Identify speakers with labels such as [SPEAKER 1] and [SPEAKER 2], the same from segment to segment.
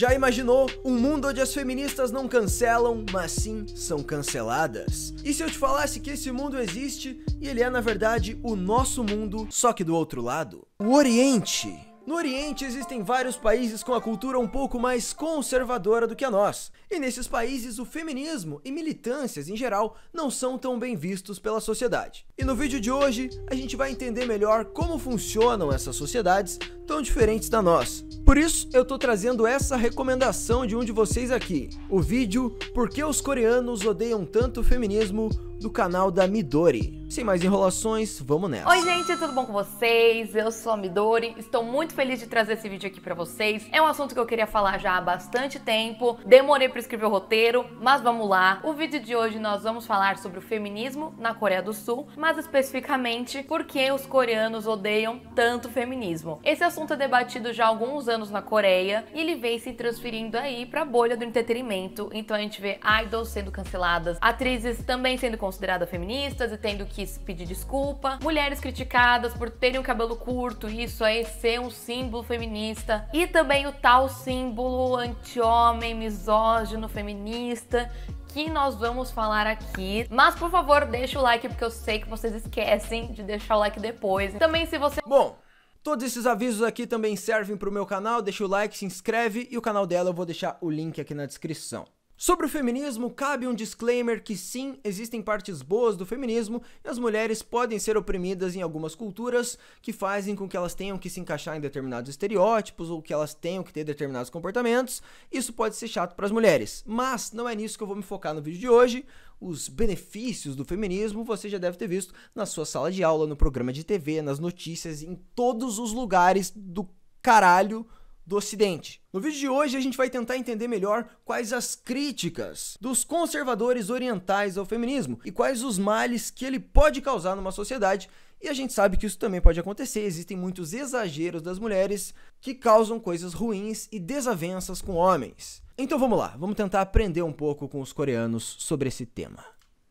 [SPEAKER 1] Já imaginou um mundo onde as feministas não cancelam, mas sim são canceladas? E se eu te falasse que esse mundo existe e ele é na verdade o nosso mundo, só que do outro lado? O Oriente no Oriente existem vários países com a cultura um pouco mais conservadora do que a nossa, e nesses países o feminismo e militâncias em geral não são tão bem vistos pela sociedade. E no vídeo de hoje a gente vai entender melhor como funcionam essas sociedades tão diferentes da nossa. Por isso eu tô trazendo essa recomendação de um de vocês aqui, o vídeo Por que os coreanos odeiam tanto o feminismo do canal da Midori. Sem mais enrolações, vamos nessa. Oi
[SPEAKER 2] gente, tudo bom com vocês? Eu sou a Midori, estou muito feliz de trazer esse vídeo aqui pra vocês. É um assunto que eu queria falar já há bastante tempo, demorei pra escrever o roteiro, mas vamos lá. O vídeo de hoje nós vamos falar sobre o feminismo na Coreia do Sul, mas especificamente por que os coreanos odeiam tanto o feminismo. Esse assunto é debatido já há alguns anos na Coreia e ele vem se transferindo aí pra bolha do entretenimento. Então a gente vê idols sendo canceladas, atrizes também sendo canceladas, consideradas feministas e tendo que pedir desculpa, mulheres criticadas por terem o cabelo curto, isso aí ser um símbolo feminista, e também o tal símbolo anti-homem, misógino, feminista, que nós vamos falar aqui. Mas por favor, deixa o like porque eu sei que vocês esquecem de deixar o like depois. Também se você Bom,
[SPEAKER 1] Todos esses avisos aqui também servem pro meu canal, deixa o like, se inscreve e o canal dela eu vou deixar o link aqui na descrição. Sobre o feminismo, cabe um disclaimer que sim, existem partes boas do feminismo e as mulheres podem ser oprimidas em algumas culturas que fazem com que elas tenham que se encaixar em determinados estereótipos ou que elas tenham que ter determinados comportamentos. Isso pode ser chato para as mulheres, mas não é nisso que eu vou me focar no vídeo de hoje. Os benefícios do feminismo você já deve ter visto na sua sala de aula, no programa de TV, nas notícias, em todos os lugares do caralho do Ocidente. No vídeo de hoje, a gente vai tentar entender melhor quais as críticas dos conservadores orientais ao feminismo e quais os males que ele pode causar numa sociedade. E a gente sabe que isso também pode acontecer, existem muitos exageros das mulheres que causam coisas ruins e desavenças com homens. Então vamos lá, vamos tentar aprender um pouco com os coreanos sobre esse tema.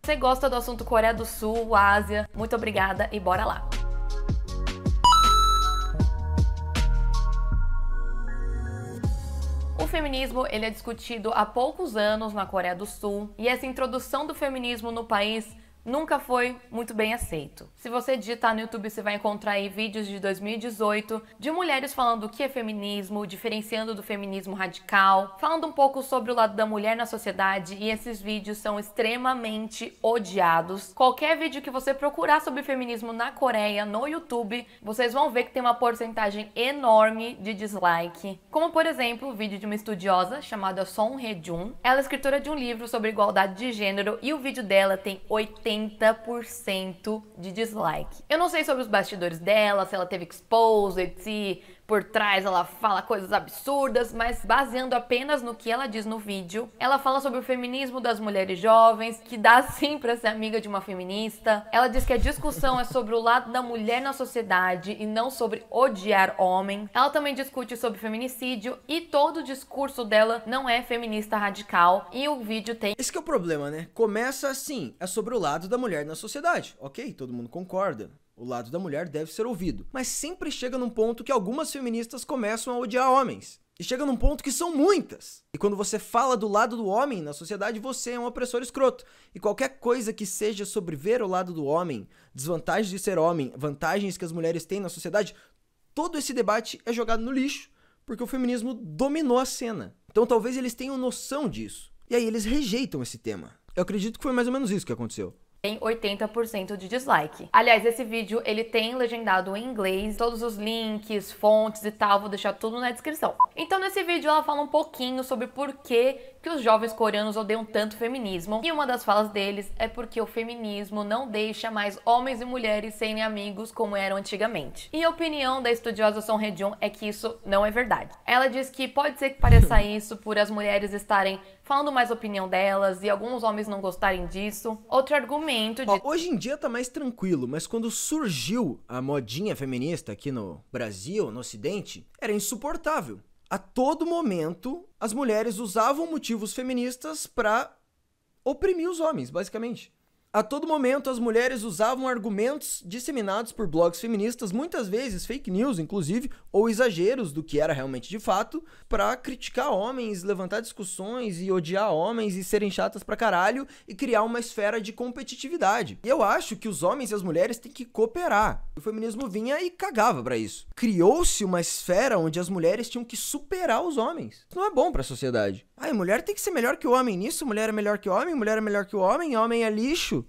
[SPEAKER 2] Você gosta do assunto Coreia do Sul, Ásia? Muito obrigada e bora lá! O feminismo ele é discutido há poucos anos na Coreia do Sul e essa introdução do feminismo no país nunca foi muito bem aceito. Se você digitar no YouTube, você vai encontrar aí vídeos de 2018 de mulheres falando o que é feminismo, diferenciando do feminismo radical, falando um pouco sobre o lado da mulher na sociedade e esses vídeos são extremamente odiados. Qualquer vídeo que você procurar sobre feminismo na Coreia no YouTube, vocês vão ver que tem uma porcentagem enorme de dislike. Como por exemplo, o vídeo de uma estudiosa chamada Son Jun. Ela é escritora de um livro sobre igualdade de gênero e o vídeo dela tem 80 70% de dislike. Eu não sei sobre os bastidores dela, se ela teve exposed, se por trás ela fala coisas absurdas, mas baseando apenas no que ela diz no vídeo. Ela fala sobre o feminismo das mulheres jovens, que dá sim pra ser amiga de uma feminista. Ela diz que a discussão é sobre o lado da mulher na sociedade e não sobre odiar homem. Ela também discute sobre feminicídio e todo o discurso dela não é feminista radical. E o vídeo tem. Esse é o
[SPEAKER 1] problema, né? Começa assim: é sobre o lado da mulher na sociedade. Ok, todo mundo concorda. O lado da mulher deve ser ouvido. Mas sempre chega num ponto que algumas feministas começam a odiar homens. E chega num ponto que são muitas. E quando você fala do lado do homem na sociedade, você é um opressor escroto. E qualquer coisa que seja sobre ver o lado do homem, desvantagens de ser homem, vantagens que as mulheres têm na sociedade, todo esse debate é jogado no lixo, porque o feminismo dominou a cena. Então talvez eles tenham noção disso. E aí eles rejeitam esse tema. Eu acredito que foi mais ou menos isso que aconteceu
[SPEAKER 2] tem 80% de dislike. Aliás, esse vídeo ele tem legendado em inglês, todos os links, fontes e tal, vou deixar tudo na descrição. Então nesse vídeo ela fala um pouquinho sobre por que, que os jovens coreanos odeiam tanto feminismo, e uma das falas deles é porque o feminismo não deixa mais homens e mulheres serem amigos como eram antigamente. E a opinião da estudiosa Son Hye-jun é que isso não é verdade. Ela diz que pode ser que pareça isso por as mulheres estarem falando mais opinião delas e alguns homens não gostarem disso. Outro argumento de. Ó,
[SPEAKER 1] hoje em dia tá mais tranquilo, mas quando surgiu a modinha feminista aqui no Brasil, no Ocidente, era insuportável. A todo momento, as mulheres usavam motivos feministas para oprimir os homens, basicamente. A todo momento, as mulheres usavam argumentos disseminados por blogs feministas, muitas vezes fake news, inclusive, ou exageros do que era realmente de fato, para criticar homens, levantar discussões e odiar homens e serem chatas pra caralho e criar uma esfera de competitividade. E eu acho que os homens e as mulheres têm que cooperar. O feminismo vinha e cagava para isso. Criou-se uma esfera onde as mulheres tinham que superar os homens. Isso não é bom para
[SPEAKER 2] a sociedade.
[SPEAKER 1] Ai, mulher tem que ser melhor que o homem nisso, mulher é melhor que o homem, mulher é melhor que o homem, homem é lixo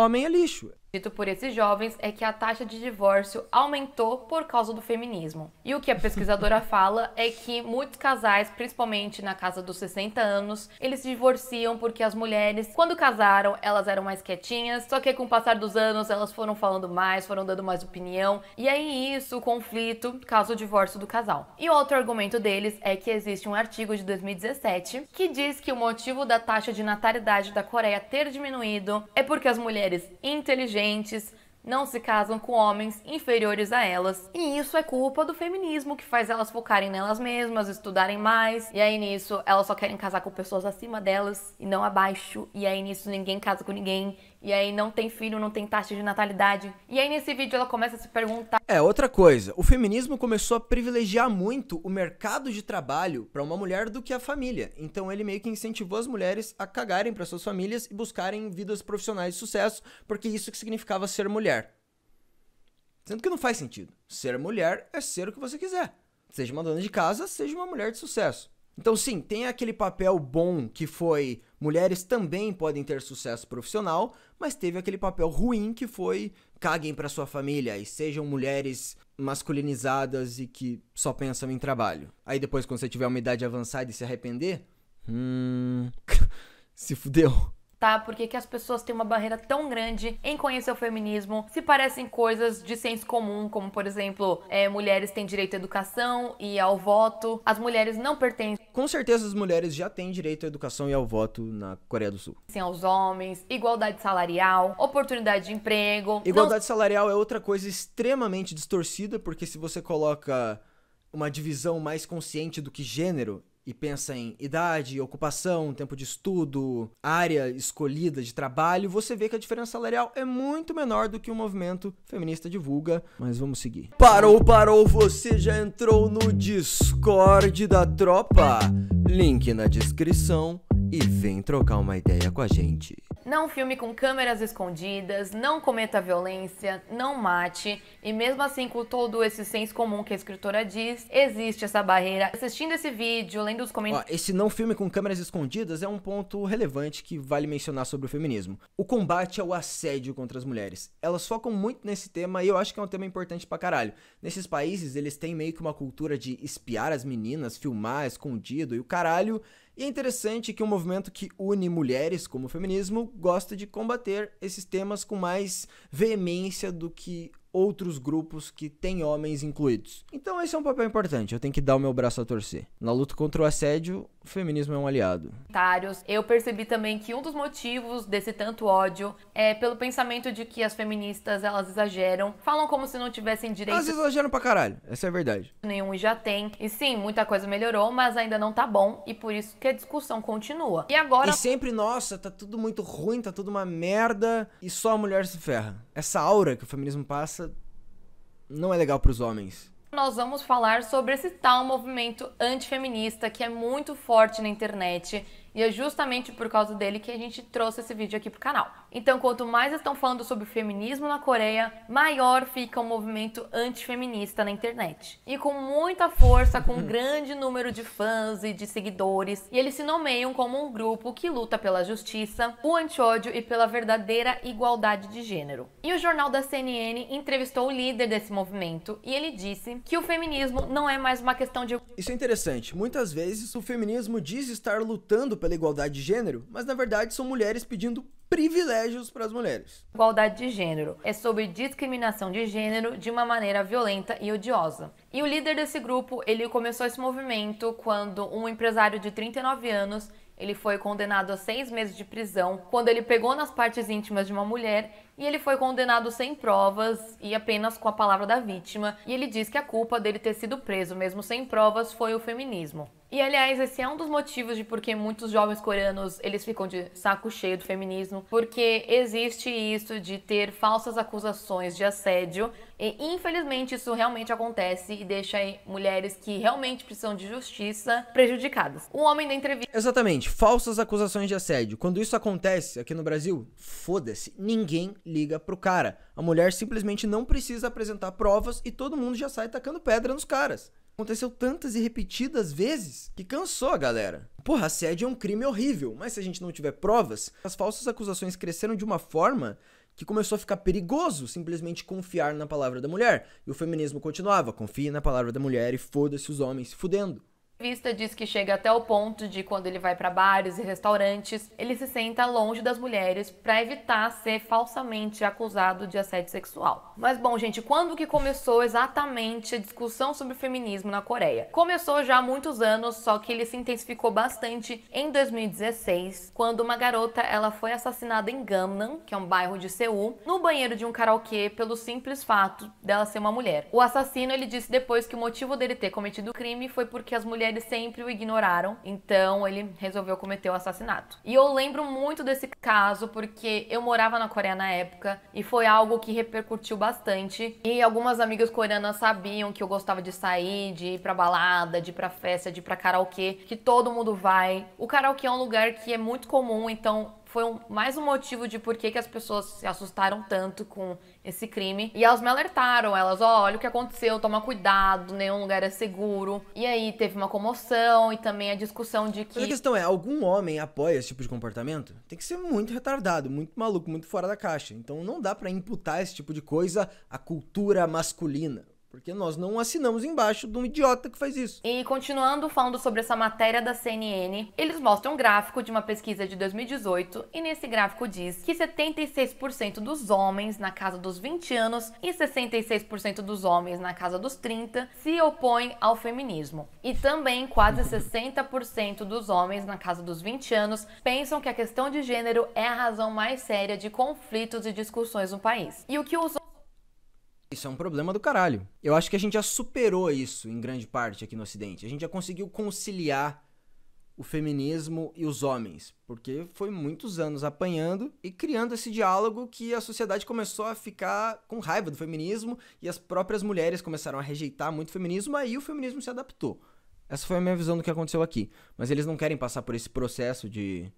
[SPEAKER 1] homem é lixo
[SPEAKER 2] dito por esses jovens é que a taxa de divórcio aumentou por causa do feminismo. E o que a pesquisadora fala é que muitos casais, principalmente na casa dos 60 anos, eles se divorciam porque as mulheres, quando casaram, elas eram mais quietinhas, só que com o passar dos anos elas foram falando mais, foram dando mais opinião, e aí é isso, o conflito, causa o divórcio do casal. E outro argumento deles é que existe um artigo de 2017 que diz que o motivo da taxa de natalidade da Coreia ter diminuído é porque as mulheres inteligentes diferentes, não se casam com homens inferiores a elas. E isso é culpa do feminismo que faz elas focarem nelas mesmas, estudarem mais. E aí nisso, elas só querem casar com pessoas acima delas e não abaixo. E aí nisso, ninguém casa com ninguém. E aí não tem filho, não tem taxa de natalidade. E aí nesse vídeo ela começa a se perguntar. É, outra
[SPEAKER 1] coisa, o feminismo começou a privilegiar muito o mercado de trabalho para uma mulher do que a família. Então ele meio que incentivou as mulheres a cagarem para suas famílias e buscarem vidas profissionais de sucesso, porque isso que significava ser mulher. Sendo que não faz sentido. Ser mulher é ser o que você quiser. Seja uma dona de casa, seja uma mulher de sucesso. Então, sim, tem aquele papel bom que foi Mulheres também podem ter sucesso profissional, mas teve aquele papel ruim que foi caguem para sua família e sejam mulheres masculinizadas e que só pensam em trabalho. Aí depois quando você tiver uma idade avançada e se arrepender, hum, se fudeu
[SPEAKER 2] tá? Por que, que as pessoas têm uma barreira tão grande em conhecer o feminismo se parecem coisas de senso comum, como por exemplo, é, mulheres têm direito à educação e ao voto, as mulheres não pertencem. Com
[SPEAKER 1] certeza as mulheres já têm direito à educação e ao voto na Coreia do Sul.
[SPEAKER 2] Sim, aos homens, igualdade salarial, oportunidade de emprego. Igualdade
[SPEAKER 1] não... salarial é outra coisa extremamente distorcida, porque se você coloca uma divisão mais consciente do que gênero, e pensa em idade, ocupação, tempo de estudo, área escolhida de trabalho, você vê que a diferença salarial é muito menor do que o movimento feminista divulga. Mas vamos seguir. Parou, parou, você já entrou no Discord da tropa? Link na descrição e vem trocar uma ideia com a gente.
[SPEAKER 2] Não filme com câmeras escondidas, não cometa violência, não mate. E mesmo assim, com todo esse senso comum que a escritora diz, existe essa barreira. Assistindo esse vídeo, lendo os comentários.
[SPEAKER 1] Esse não filme com câmeras escondidas é um ponto relevante que vale mencionar sobre o feminismo. O combate ao assédio contra as mulheres. Elas focam muito nesse tema e eu acho que é um tema importante pra caralho. Nesses países, eles têm meio que uma cultura de espiar as meninas, filmar escondido e o caralho. E é interessante que um movimento que une mulheres, como o feminismo, gosta de combater esses temas com mais veemência do que outros grupos que têm homens incluídos. Então esse é um papel importante, eu tenho que dar o meu braço a torcer. Na luta contra o assédio, o feminismo é um aliado.
[SPEAKER 2] Eu percebi também que um dos motivos desse tanto ódio é pelo pensamento de que as feministas, elas exageram, falam como se não tivessem direito... Elas exageram
[SPEAKER 1] pra caralho, essa é a verdade.
[SPEAKER 2] Nenhum já tem. E sim, muita coisa melhorou, mas ainda não tá bom, e por isso que a discussão continua. E agora... E sempre, nossa, tá tudo muito ruim, tá tudo uma
[SPEAKER 1] merda, e só a mulher se ferra essa aura que o feminismo passa não é legal para os homens.
[SPEAKER 2] Nós vamos falar sobre esse tal movimento antifeminista que é muito forte na internet e é justamente por causa dele que a gente trouxe esse vídeo aqui pro canal. Então, quanto mais estão falando sobre o feminismo na Coreia, maior fica o movimento antifeminista na internet. E com muita força, com um grande número de fãs e de seguidores, e eles se nomeiam como um grupo que luta pela justiça, o anti-ódio e pela verdadeira igualdade de gênero. E o jornal da CNN entrevistou o líder desse movimento e ele disse que o feminismo não é mais uma questão de
[SPEAKER 1] Isso é interessante. Muitas vezes o feminismo diz estar lutando pela igualdade de gênero, mas na verdade são mulheres pedindo privilégios
[SPEAKER 2] para as mulheres. Igualdade de gênero é sobre discriminação de gênero de uma maneira violenta e odiosa. E o líder desse grupo, ele começou esse movimento quando um empresário de 39 anos, ele foi condenado a seis meses de prisão quando ele pegou nas partes íntimas de uma mulher e ele foi condenado sem provas e apenas com a palavra da vítima, e ele diz que a culpa dele ter sido preso mesmo sem provas foi o feminismo. E aliás, esse é um dos motivos de porque muitos jovens coreanos, eles ficam de saco cheio do feminismo, porque existe isso de ter falsas acusações de assédio, e infelizmente isso realmente acontece e deixa mulheres que realmente precisam de justiça prejudicadas. O homem da entrevista
[SPEAKER 1] Exatamente, falsas acusações de assédio. Quando isso acontece aqui no Brasil, foda-se, ninguém liga pro cara. A mulher simplesmente não precisa apresentar provas e todo mundo já sai tacando pedra nos caras. Aconteceu tantas e repetidas vezes que cansou a galera. Porra, assédio é um crime horrível, mas se a gente não tiver provas, as falsas acusações cresceram de uma forma que começou a ficar perigoso simplesmente confiar na palavra da mulher. E o feminismo continuava, confie na palavra da mulher e foda-se os homens se fudendo.
[SPEAKER 2] Vista diz que chega até o ponto de quando ele vai para bares e restaurantes, ele se senta longe das mulheres para evitar ser falsamente acusado de assédio sexual. Mas bom, gente, quando que começou exatamente a discussão sobre feminismo na Coreia? Começou já há muitos anos, só que ele se intensificou bastante em 2016, quando uma garota ela foi assassinada em Gangnam, que é um bairro de Seul, no banheiro de um karaokê pelo simples fato dela ser uma mulher. O assassino ele disse depois que o motivo dele ter cometido o crime foi porque as mulheres eles sempre o ignoraram, então ele resolveu cometer o assassinato. E eu lembro muito desse caso porque eu morava na Coreia na época e foi algo que repercutiu bastante. E algumas amigas coreanas sabiam que eu gostava de sair, de ir pra balada, de ir pra festa, de ir pra karaokê, que todo mundo vai. O karaokê é um lugar que é muito comum, então foi um, mais um motivo de por que, que as pessoas se assustaram tanto com esse crime. E elas me alertaram, elas, ó, oh, olha o que aconteceu, toma cuidado, nenhum lugar é seguro. E aí teve uma comoção e também a discussão de que. Mas a questão
[SPEAKER 1] é, algum homem apoia esse tipo de comportamento? Tem que ser muito retardado, muito maluco, muito fora da caixa. Então não dá para imputar esse tipo de coisa à cultura masculina. Porque
[SPEAKER 2] nós não assinamos embaixo de um idiota que faz isso. E continuando falando sobre essa matéria da CNN, eles mostram um gráfico de uma pesquisa de 2018 e nesse gráfico diz que 76% dos homens na casa dos 20 anos e 66% dos homens na casa dos 30 se opõem ao feminismo. E também quase 60% dos homens na casa dos 20 anos pensam que a questão de gênero é a razão mais séria de conflitos e discussões no país. E o que os
[SPEAKER 1] isso é um problema do caralho. Eu acho que a gente já superou isso em grande parte aqui no Ocidente. A gente já conseguiu conciliar o feminismo e os homens, porque foi muitos anos apanhando e criando esse diálogo que a sociedade começou a ficar com raiva do feminismo e as próprias mulheres começaram a rejeitar muito o feminismo, aí o feminismo se adaptou. Essa foi a minha visão do que aconteceu aqui. Mas eles não querem passar por esse processo de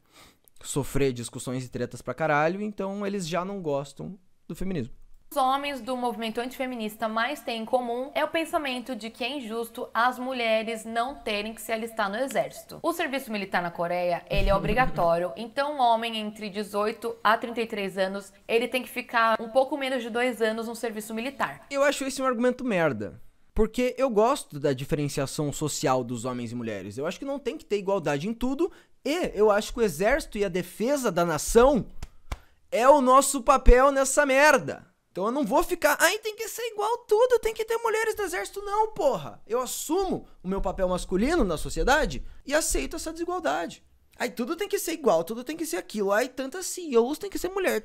[SPEAKER 1] sofrer discussões e tretas pra caralho, então eles já não gostam do feminismo
[SPEAKER 2] os homens do movimento antifeminista mais têm em comum é o pensamento de que é injusto as mulheres não terem que se alistar no exército. O serviço militar na Coreia, ele é obrigatório, então um homem entre 18 a 33 anos, ele tem que ficar um pouco menos de dois anos no serviço militar.
[SPEAKER 1] Eu acho isso um argumento merda. Porque eu gosto da diferenciação social dos homens e mulheres. Eu acho que não tem que ter igualdade em tudo. E eu acho que o exército e a defesa da nação é o nosso papel nessa merda. Então eu não vou ficar, aí tem que ser igual tudo, tem que ter mulheres do exército, não, porra. Eu assumo o meu papel masculino na sociedade e aceito essa desigualdade. Aí tudo tem que ser igual, tudo tem que ser aquilo. Aí tantas CEOs tem que ser mulher.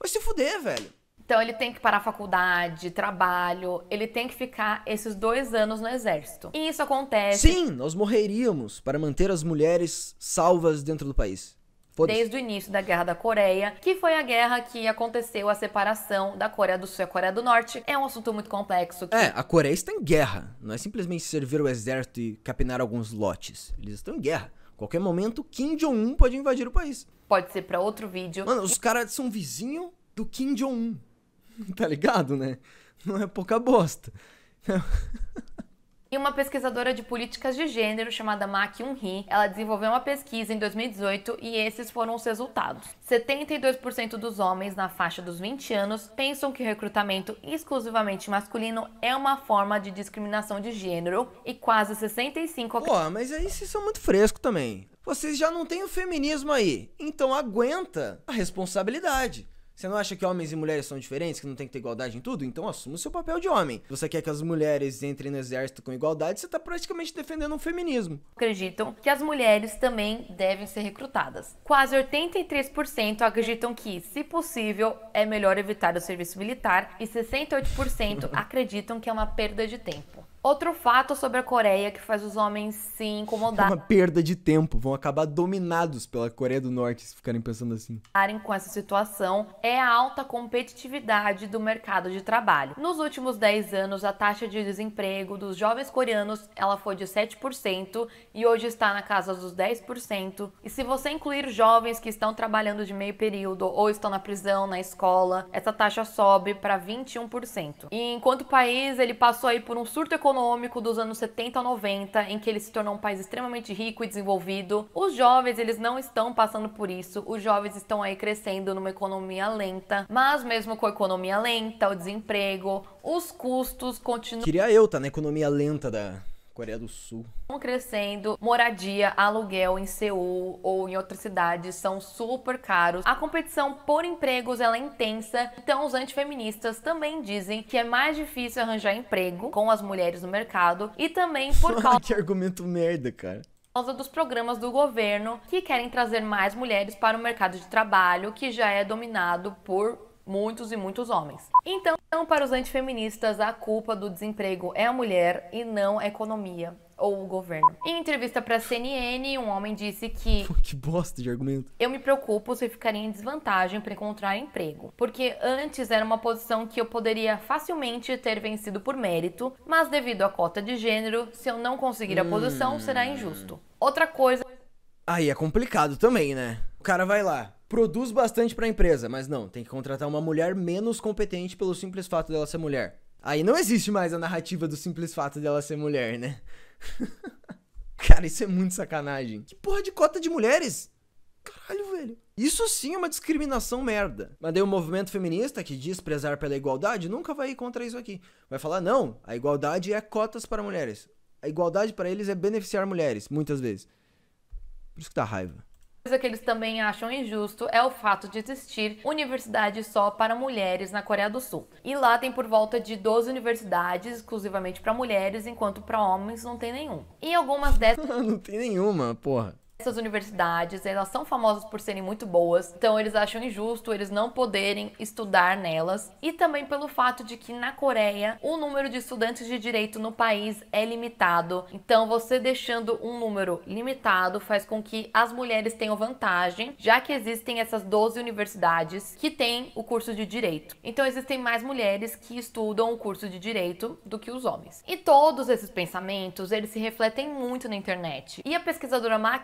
[SPEAKER 2] Vai se fuder, velho. Então ele tem que parar a faculdade, trabalho, ele tem que ficar esses dois anos no exército. E isso acontece. Sim,
[SPEAKER 1] nós morreríamos para manter as mulheres salvas dentro do país desde
[SPEAKER 2] o início da Guerra da Coreia, que foi a guerra que aconteceu a separação da Coreia do Sul e a Coreia do Norte. É um assunto muito complexo. Que... É,
[SPEAKER 1] a Coreia está em guerra. Não é simplesmente servir o exército e capinar alguns lotes. Eles estão em guerra. Qualquer momento, Kim Jong-un pode invadir o país. Pode ser para outro
[SPEAKER 2] vídeo. Mano, os
[SPEAKER 1] caras são vizinho do Kim Jong-un. Tá ligado, né? Não é pouca bosta.
[SPEAKER 2] E uma pesquisadora de políticas de gênero chamada Maki Unri. hee ela desenvolveu uma pesquisa em 2018 e esses foram os resultados. 72% dos homens na faixa dos 20 anos pensam que recrutamento exclusivamente masculino é uma forma de discriminação de gênero e quase 65... Pô,
[SPEAKER 1] mas aí vocês são muito fresco também. Vocês já não têm o feminismo aí, então aguenta a responsabilidade. Você não acha que homens e mulheres são diferentes, que não tem que ter igualdade em tudo? Então assuma o seu papel de homem. Você quer que as mulheres entrem no exército com igualdade, você está praticamente defendendo um feminismo.
[SPEAKER 2] Acreditam que as mulheres também devem ser recrutadas. Quase 83% acreditam que, se possível, é melhor evitar o serviço militar e 68% acreditam que é uma perda de tempo. Outro fato sobre a Coreia que faz os homens se incomodar. É uma
[SPEAKER 1] perda de tempo, vão acabar dominados pela Coreia do Norte se ficarem pensando assim.
[SPEAKER 2] Com essa situação é a alta competitividade do mercado de trabalho. Nos últimos 10 anos, a taxa de desemprego dos jovens coreanos ela foi de 7% e hoje está na casa dos 10%. E se você incluir jovens que estão trabalhando de meio período ou estão na prisão, na escola, essa taxa sobe para 21%. E enquanto o país ele passou aí por um surto econômico econômico dos anos 70 a 90, em que ele se tornou um país extremamente rico e desenvolvido. Os jovens, eles não estão passando por isso. Os jovens estão aí crescendo numa economia lenta, mas mesmo com a economia lenta, o desemprego, os custos continuam. Queria eu
[SPEAKER 1] estar tá na economia lenta da Coreia do Sul.
[SPEAKER 2] Estão crescendo, moradia, aluguel em Seul ou em outras cidades são super caros. A competição por empregos ela é intensa, então os antifeministas também dizem que é mais difícil arranjar emprego com as mulheres no mercado e também por causa...
[SPEAKER 1] que argumento merda, cara
[SPEAKER 2] causa dos programas do governo que querem trazer mais mulheres para o mercado de trabalho que já é dominado por muitos e muitos homens. Então, para os antifeministas, a culpa do desemprego é a mulher e não a economia ou o governo. Em entrevista para a CNN, um homem disse que
[SPEAKER 1] que bosta de argumento.
[SPEAKER 2] Eu me preocupo se ficaria em desvantagem para encontrar emprego, porque antes era uma posição que eu poderia facilmente ter vencido por mérito, mas devido à cota de gênero, se eu não conseguir a hum... posição, será injusto. Outra coisa
[SPEAKER 1] Aí é complicado também, né? O cara vai lá, produz bastante para a empresa, mas não, tem que contratar uma mulher menos competente pelo simples fato dela ser mulher. Aí não existe mais a narrativa do simples fato dela ser mulher, né? Cara, isso é muito sacanagem. Que porra de cota de mulheres? Caralho, velho. Isso sim é uma discriminação merda. Mas daí o movimento feminista, que diz prezar pela igualdade, nunca vai ir contra isso aqui. Vai falar, não, a igualdade é cotas para mulheres. A igualdade para eles é beneficiar mulheres, muitas vezes. Por isso que dá raiva
[SPEAKER 2] coisa que eles também acham injusto é o fato de existir universidade só para mulheres na Coreia do Sul. E lá tem por volta de 12 universidades exclusivamente para mulheres, enquanto para homens não tem nenhum. E algumas dessas.
[SPEAKER 1] não tem nenhuma, porra.
[SPEAKER 2] Essas universidades, elas são famosas por serem muito boas, então eles acham injusto eles não poderem estudar nelas. E também pelo fato de que na Coreia o número de estudantes de direito no país é limitado. Então você deixando um número limitado faz com que as mulheres tenham vantagem, já que existem essas 12 universidades que têm o curso de direito. Então existem mais mulheres que estudam o curso de direito do que os homens. E todos esses pensamentos, eles se refletem muito na internet. E a pesquisadora Ma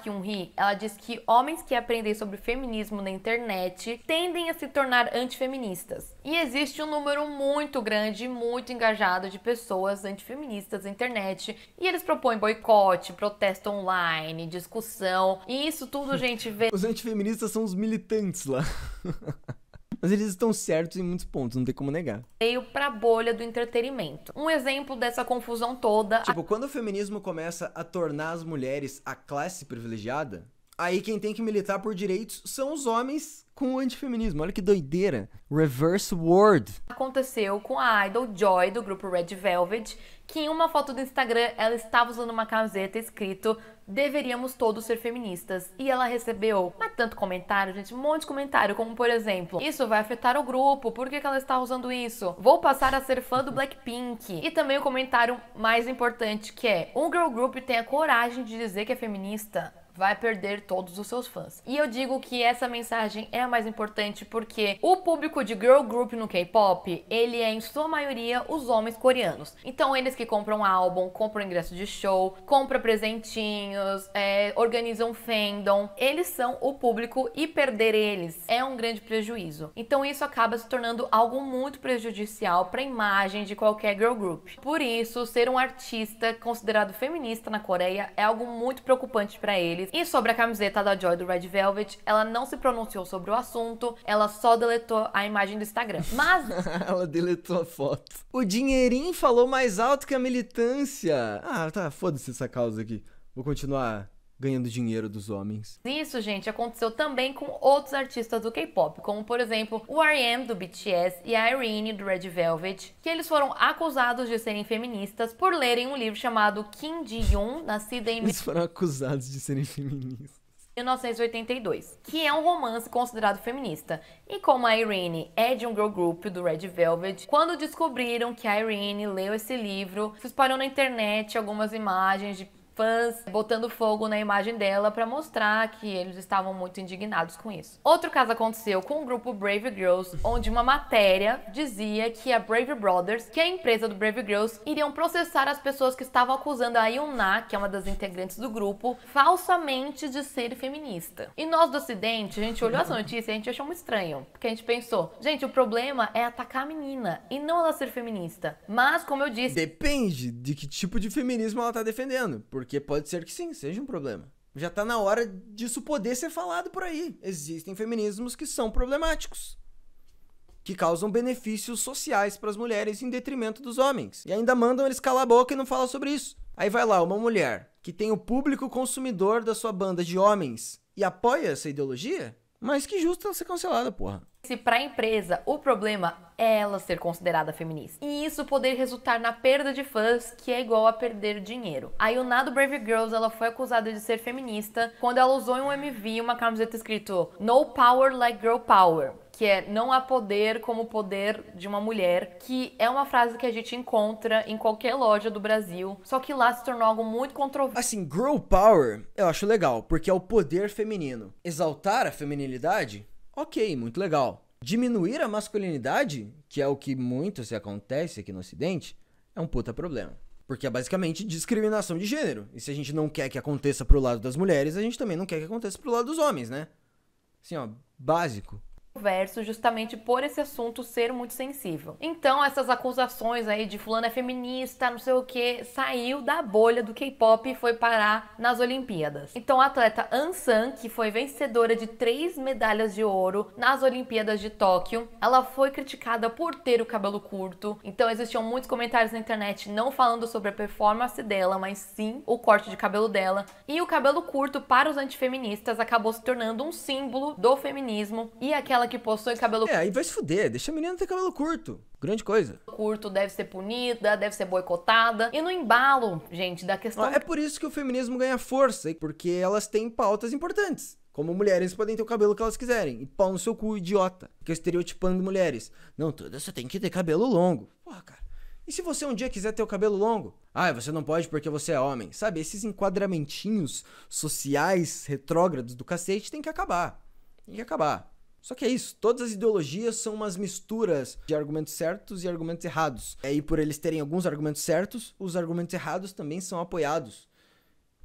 [SPEAKER 2] ela diz que homens que aprendem sobre feminismo na internet tendem a se tornar antifeministas. E existe um número muito grande, muito engajado de pessoas antifeministas na internet, e eles propõem boicote, protesto online, discussão, e isso tudo a gente vê. os
[SPEAKER 1] antifeministas são os militantes lá. Mas eles estão certos em muitos pontos, não tem como negar.
[SPEAKER 2] Veio pra bolha do entretenimento. Um exemplo dessa confusão toda. Tipo, quando o feminismo começa a tornar as
[SPEAKER 1] mulheres a classe privilegiada, aí quem tem que militar por direitos são os homens com o antifeminismo. Olha que doideira. Reverse word.
[SPEAKER 2] Aconteceu com a idol Joy do grupo Red Velvet, que em uma foto do Instagram ela estava usando uma camiseta escrito deveríamos todos ser feministas. E ela recebeu, mas tanto comentário, gente, um monte de comentário, como por exemplo, isso vai afetar o grupo, por que, que ela está usando isso? Vou passar a ser fã do Blackpink. E também o comentário mais importante que é, um girl group tem a coragem de dizer que é feminista vai perder todos os seus fãs. E eu digo que essa mensagem é a mais importante porque o público de girl group no K-pop, ele é em sua maioria os homens coreanos. Então eles que compram álbum, compram ingresso de show, compram presentinhos, é, organizam fandom, eles são o público e perder eles é um grande prejuízo. Então isso acaba se tornando algo muito prejudicial para a imagem de qualquer girl group. Por isso, ser um artista considerado feminista na Coreia é algo muito preocupante para eles e sobre a camiseta da Joy do Red Velvet, ela não se pronunciou sobre o assunto, ela só deletou a imagem do Instagram. Mas.
[SPEAKER 1] ela deletou a foto. O dinheirinho falou mais alto que a militância. Ah, tá, foda-se essa causa aqui. Vou continuar ganhando dinheiro dos homens.
[SPEAKER 2] Isso, gente, aconteceu também com outros artistas do K-pop, como por exemplo o RM do BTS e a Irene do Red Velvet, que eles foram acusados de serem feministas por lerem um livro chamado Kim Ji-yoon, nascida em... Eles foram
[SPEAKER 1] acusados de serem feministas.
[SPEAKER 2] 1982, que é um romance considerado feminista. E como a Irene é de um girl group do Red Velvet, quando descobriram que a Irene leu esse livro, se espalhou na internet algumas imagens de fãs botando fogo na imagem dela para mostrar que eles estavam muito indignados com isso. Outro caso aconteceu com o grupo Brave Girls, onde uma matéria dizia que a Brave Brothers, que é a empresa do Brave Girls, iriam processar as pessoas que estavam acusando a Yuna, que é uma das integrantes do grupo, falsamente de ser feminista. E nós do Ocidente, a gente olhou essa notícia e a gente achou muito estranho, porque a gente pensou, gente, o problema é atacar a menina e não ela ser feminista. Mas, como eu disse.
[SPEAKER 1] Depende de que tipo de feminismo ela tá defendendo, porque porque pode ser que sim, seja um problema. Já tá na hora disso poder ser falado por aí. Existem feminismos que são problemáticos que causam benefícios sociais para as mulheres em detrimento dos homens. E ainda mandam eles calar a boca e não falar sobre isso. Aí vai lá uma mulher que tem o público consumidor da sua banda de homens e apoia essa ideologia, mas que justa ser cancelada, porra
[SPEAKER 2] se para a empresa o problema é ela ser considerada feminista. E isso poder resultar na perda de fãs, que é igual a perder dinheiro. A Yuna do Brave Girls, ela foi acusada de ser feminista quando ela usou em um MV uma camiseta escrito No Power Like Girl Power que é não há poder como o poder de uma mulher, que é uma frase que a gente encontra em qualquer loja do Brasil, só que lá se tornou algo muito controverso.
[SPEAKER 1] Assim, girl power eu acho legal, porque é o poder feminino. Exaltar a feminilidade Ok, muito legal. Diminuir a masculinidade, que é o que muito se acontece aqui no Ocidente, é um puta problema. Porque é basicamente discriminação de gênero. E se a gente não quer que aconteça pro lado das mulheres, a gente também não quer que aconteça pro lado dos homens, né? Assim, ó, básico
[SPEAKER 2] controverso justamente por esse assunto ser muito sensível. Então, essas acusações aí de fulano é feminista, não sei o que, saiu da bolha do K-pop e foi parar nas Olimpíadas. Então, a atleta Ansan, que foi vencedora de três medalhas de ouro nas Olimpíadas de Tóquio, ela foi criticada por ter o cabelo curto. Então, existiam muitos comentários na internet não falando sobre a performance dela, mas sim o corte de cabelo dela. E o cabelo curto para os antifeministas acabou se tornando um símbolo do feminismo e aquela que possui cabelo É, aí vai
[SPEAKER 1] se fuder, deixa a menina ter cabelo curto. Grande coisa.
[SPEAKER 2] curto deve ser punida, deve ser boicotada. E no embalo, gente, da questão. É por
[SPEAKER 1] isso que o feminismo ganha força, porque elas têm pautas importantes. Como mulheres podem ter o cabelo que elas quiserem. E pau no seu cu, idiota. Fica estereotipando mulheres. Não, toda você tem que ter cabelo longo. Porra, cara. E se você um dia quiser ter o cabelo longo? Ah, você não pode porque você é homem. Sabe, esses enquadramentinhos sociais retrógrados do cacete tem que acabar. Tem que acabar. Só que é isso, todas as ideologias são umas misturas de argumentos certos e argumentos errados. É, e aí, por eles terem alguns argumentos certos, os argumentos errados também são apoiados.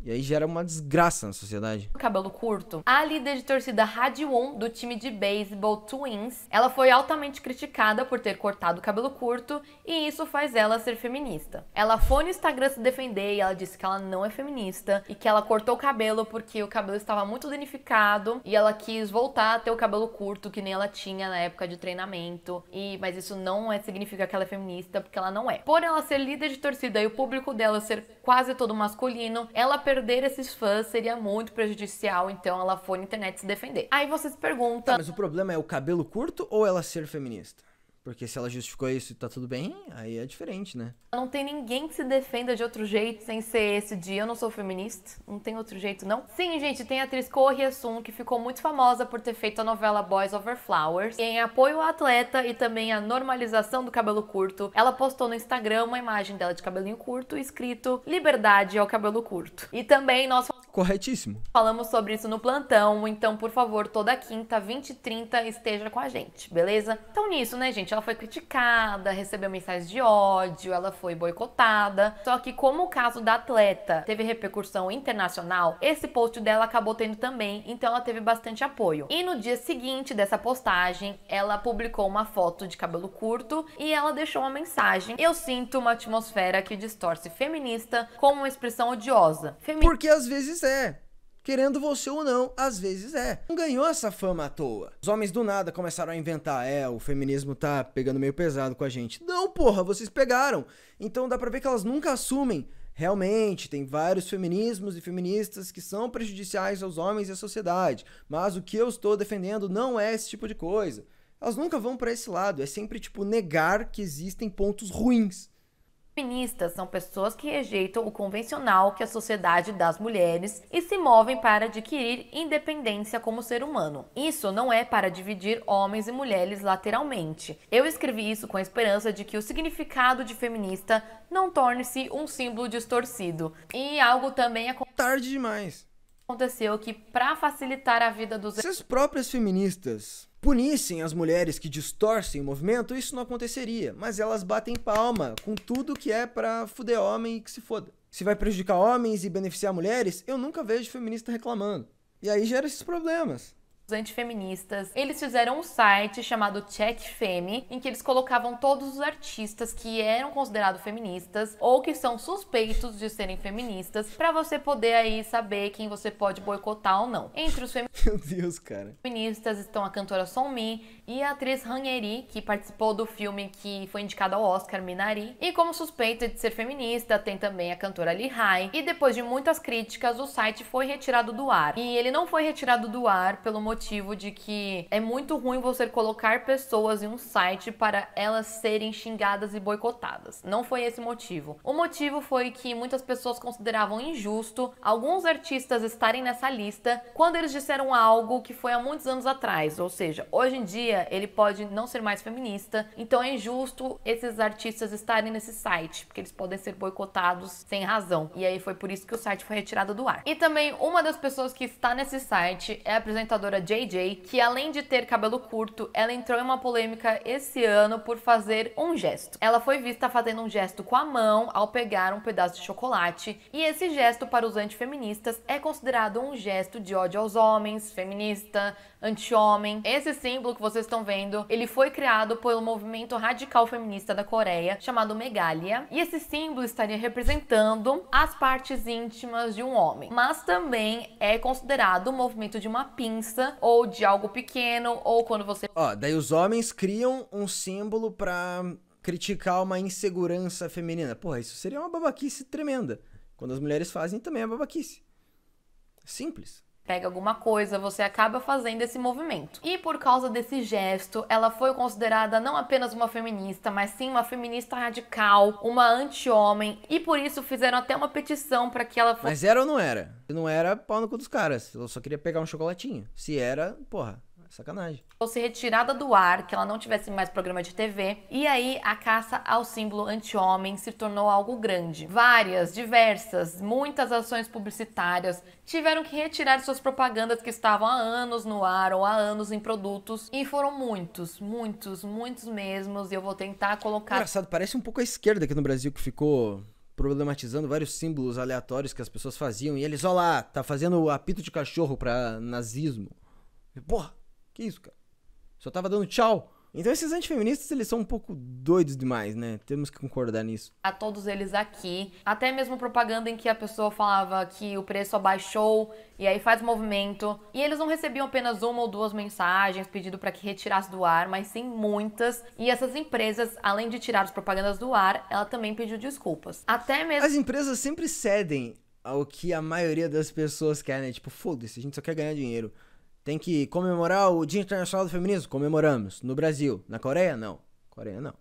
[SPEAKER 1] E aí gera uma desgraça na sociedade.
[SPEAKER 2] Cabelo curto. A líder de torcida Radion do time de beisebol Twins, ela foi altamente criticada por ter cortado o cabelo curto e isso faz ela ser feminista. Ela foi no Instagram se defender e ela disse que ela não é feminista e que ela cortou o cabelo porque o cabelo estava muito danificado e ela quis voltar a ter o cabelo curto que nem ela tinha na época de treinamento. E mas isso não é significa que ela é feminista porque ela não é. Por ela ser líder de torcida e o público dela ser quase todo masculino, ela perder esses fãs seria muito prejudicial, então ela foi na internet se defender. Aí você se pergunta. Tá, mas o problema é
[SPEAKER 1] o cabelo curto ou ela ser feminista? Porque se ela justificou isso e tá tudo bem, aí é diferente, né?
[SPEAKER 2] Não tem ninguém que se defenda de outro jeito sem ser esse de eu não sou feminista. Não tem outro jeito, não. Sim, gente, tem a atriz Corrie sun que ficou muito famosa por ter feito a novela Boys Over Flowers. E em apoio ao atleta e também à normalização do cabelo curto, ela postou no Instagram uma imagem dela de cabelinho curto escrito Liberdade ao cabelo curto. E também nós
[SPEAKER 1] Corretíssimo.
[SPEAKER 2] Falamos sobre isso no plantão, então, por favor, toda quinta, 20 e 30, esteja com a gente, beleza? Então, nisso, né, gente? Ela foi criticada, recebeu mensagens de ódio, ela foi boicotada. Só que, como o caso da atleta teve repercussão internacional, esse post dela acabou tendo também, então ela teve bastante apoio. E no dia seguinte dessa postagem, ela publicou uma foto de cabelo curto e ela deixou uma mensagem: Eu sinto uma atmosfera que distorce feminista com uma expressão odiosa. Femi Porque às vezes
[SPEAKER 1] vezes é. Querendo você ou não, às vezes é. Não ganhou essa fama à toa. Os homens do nada começaram a inventar. É, o feminismo tá pegando meio pesado com a gente. Não, porra, vocês pegaram. Então dá pra ver que elas nunca assumem. Realmente, tem vários feminismos e feministas que são prejudiciais aos homens e à sociedade. Mas o que eu estou defendendo não é esse tipo de coisa. Elas nunca vão para esse lado. É sempre, tipo, negar que existem pontos ruins.
[SPEAKER 2] Feministas são pessoas que rejeitam o convencional que a sociedade dá às mulheres e se movem para adquirir independência como ser humano. Isso não é para dividir homens e mulheres lateralmente. Eu escrevi isso com a esperança de que o significado de feminista não torne-se um símbolo distorcido. E algo também aconteceu. tarde demais. Aconteceu que para facilitar a vida dos Se as
[SPEAKER 1] próprias feministas punissem as mulheres que distorcem o movimento, isso não aconteceria. Mas elas batem palma com tudo que é para fuder homem e que se foda. Se vai prejudicar homens e beneficiar mulheres, eu nunca vejo feminista reclamando. E aí gera esses problemas
[SPEAKER 2] antifeministas, eles fizeram um site chamado Check Femme, em que eles colocavam todos os artistas que eram considerados feministas ou que são suspeitos de serem feministas, para você poder aí saber quem você pode boicotar ou não. Entre os Meu
[SPEAKER 1] Deus, cara.
[SPEAKER 2] feministas estão a cantora Sonmi e a atriz Ranieri, que participou do filme que foi indicado ao Oscar Minari, e como suspeita de ser feminista tem também a cantora Lihai. E depois de muitas críticas, o site foi retirado do ar. E ele não foi retirado do ar pelo motivo motivo de que é muito ruim você colocar pessoas em um site para elas serem xingadas e boicotadas. Não foi esse motivo. O motivo foi que muitas pessoas consideravam injusto alguns artistas estarem nessa lista quando eles disseram algo que foi há muitos anos atrás, ou seja, hoje em dia ele pode não ser mais feminista, então é injusto esses artistas estarem nesse site, porque eles podem ser boicotados sem razão. E aí foi por isso que o site foi retirado do ar. E também uma das pessoas que está nesse site é a apresentadora JJ, que além de ter cabelo curto, ela entrou em uma polêmica esse ano por fazer um gesto. Ela foi vista fazendo um gesto com a mão ao pegar um pedaço de chocolate, e esse gesto para os antifeministas é considerado um gesto de ódio aos homens, feminista, anti-homem. Esse símbolo que vocês estão vendo, ele foi criado pelo movimento radical feminista da Coreia, chamado Megalia, e esse símbolo estaria representando as partes íntimas de um homem. Mas também é considerado o movimento de uma pinça ou de algo pequeno, ou quando você.
[SPEAKER 1] Ó, daí os homens criam um símbolo pra criticar uma insegurança feminina. Porra, isso seria uma babaquice tremenda. Quando as mulheres fazem, também é babaquice.
[SPEAKER 2] Simples pega alguma coisa, você acaba fazendo esse movimento. E por causa desse gesto, ela foi considerada não apenas uma feminista, mas sim uma feminista radical, uma anti-homem, e por isso fizeram até uma petição para que ela fosse. Mas
[SPEAKER 1] era ou não era? não era, pau no cu dos caras. Eu só queria pegar um chocolatinho. Se era, porra. Sacanagem.
[SPEAKER 2] Fosse retirada do ar, que ela não tivesse mais programa de TV. E aí a caça ao símbolo anti-homem se tornou algo grande. Várias, diversas, muitas ações publicitárias tiveram que retirar suas propagandas que estavam há anos no ar ou há anos em produtos. E foram muitos, muitos, muitos mesmos. E eu vou tentar colocar. Engraçado,
[SPEAKER 1] parece um pouco a esquerda aqui no Brasil que ficou problematizando vários símbolos aleatórios que as pessoas faziam e eles, olha lá, tá fazendo apito de cachorro para nazismo. Porra, que isso, cara? Só tava dando tchau. Então esses antifeministas, eles são um pouco doidos demais, né? Temos que concordar nisso.
[SPEAKER 2] A todos eles aqui, até mesmo propaganda em que a pessoa falava que o preço abaixou e aí faz movimento, e eles não recebiam apenas uma ou duas mensagens pedindo para que retirasse do ar, mas sim muitas. E essas empresas, além de tirar as propagandas do ar, ela também pediu desculpas. Até mesmo As
[SPEAKER 1] empresas sempre cedem ao que a maioria das pessoas quer, né? Tipo, foda-se, a gente só quer ganhar dinheiro. Tem que comemorar o Dia Internacional do Feminismo? Comemoramos. No Brasil. Na Coreia? Não. Coreia não.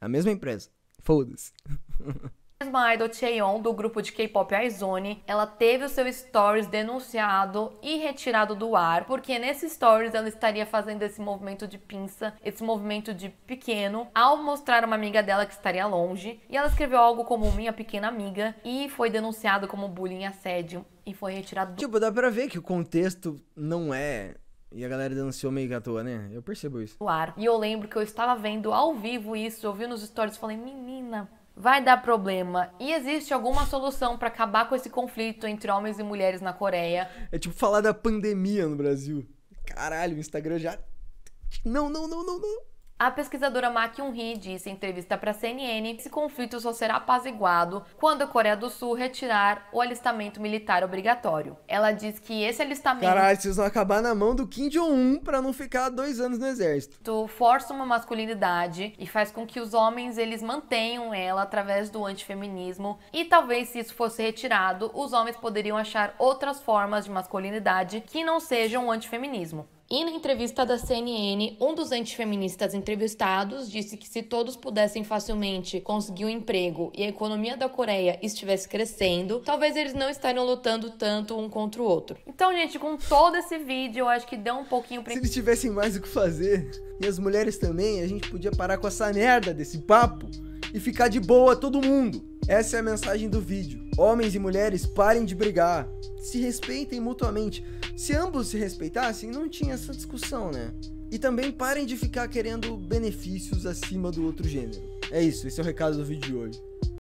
[SPEAKER 1] É a mesma empresa. Foda-se.
[SPEAKER 2] mesma idol Cheon do grupo de K-pop IZONE, ela teve o seu stories denunciado e retirado do ar, porque nesse stories ela estaria fazendo esse movimento de pinça, esse movimento de pequeno, ao mostrar uma amiga dela que estaria longe, e ela escreveu algo como minha pequena amiga e foi denunciado como bullying assédio e foi retirado do Tipo, dá
[SPEAKER 1] pra ver que o contexto não é e a galera denunciou meio que à toa, né? Eu percebo isso.
[SPEAKER 2] Ar. E eu lembro que eu estava vendo ao vivo isso, eu vi nos stories e falei, menina, vai dar problema. E existe alguma solução para acabar com esse conflito entre homens e mulheres na Coreia?
[SPEAKER 1] É tipo falar da pandemia no Brasil. Caralho, o Instagram já.
[SPEAKER 2] Não, não, não, não, não. A pesquisadora Ma Kyung-hee disse em entrevista para a CNN que esse conflito só será apaziguado quando a Coreia do Sul retirar o alistamento militar obrigatório. Ela diz que esse alistamento... Caralho,
[SPEAKER 1] vocês vão acabar na mão do Kim Jong-un para não ficar dois anos no
[SPEAKER 2] exército. Força uma masculinidade e faz com que os homens eles mantenham ela através do antifeminismo e talvez se isso fosse retirado, os homens poderiam achar outras formas de masculinidade que não sejam o antifeminismo. E na entrevista da CNN, um dos antifeministas entrevistados disse que se todos pudessem facilmente conseguir um emprego e a economia da Coreia estivesse crescendo, talvez eles não estariam lutando tanto um contra o outro. Então, gente, com todo esse vídeo, eu acho que deu um pouquinho pra... Se eles tivessem mais o que fazer,
[SPEAKER 1] e as mulheres também, a gente podia parar com essa merda desse papo e ficar de boa todo mundo. Essa é a mensagem do vídeo. Homens e mulheres, parem de brigar. Se respeitem mutuamente. Se ambos se respeitassem, não tinha essa discussão, né? E também parem de ficar querendo benefícios acima do outro gênero. É isso, esse é o recado do vídeo de hoje.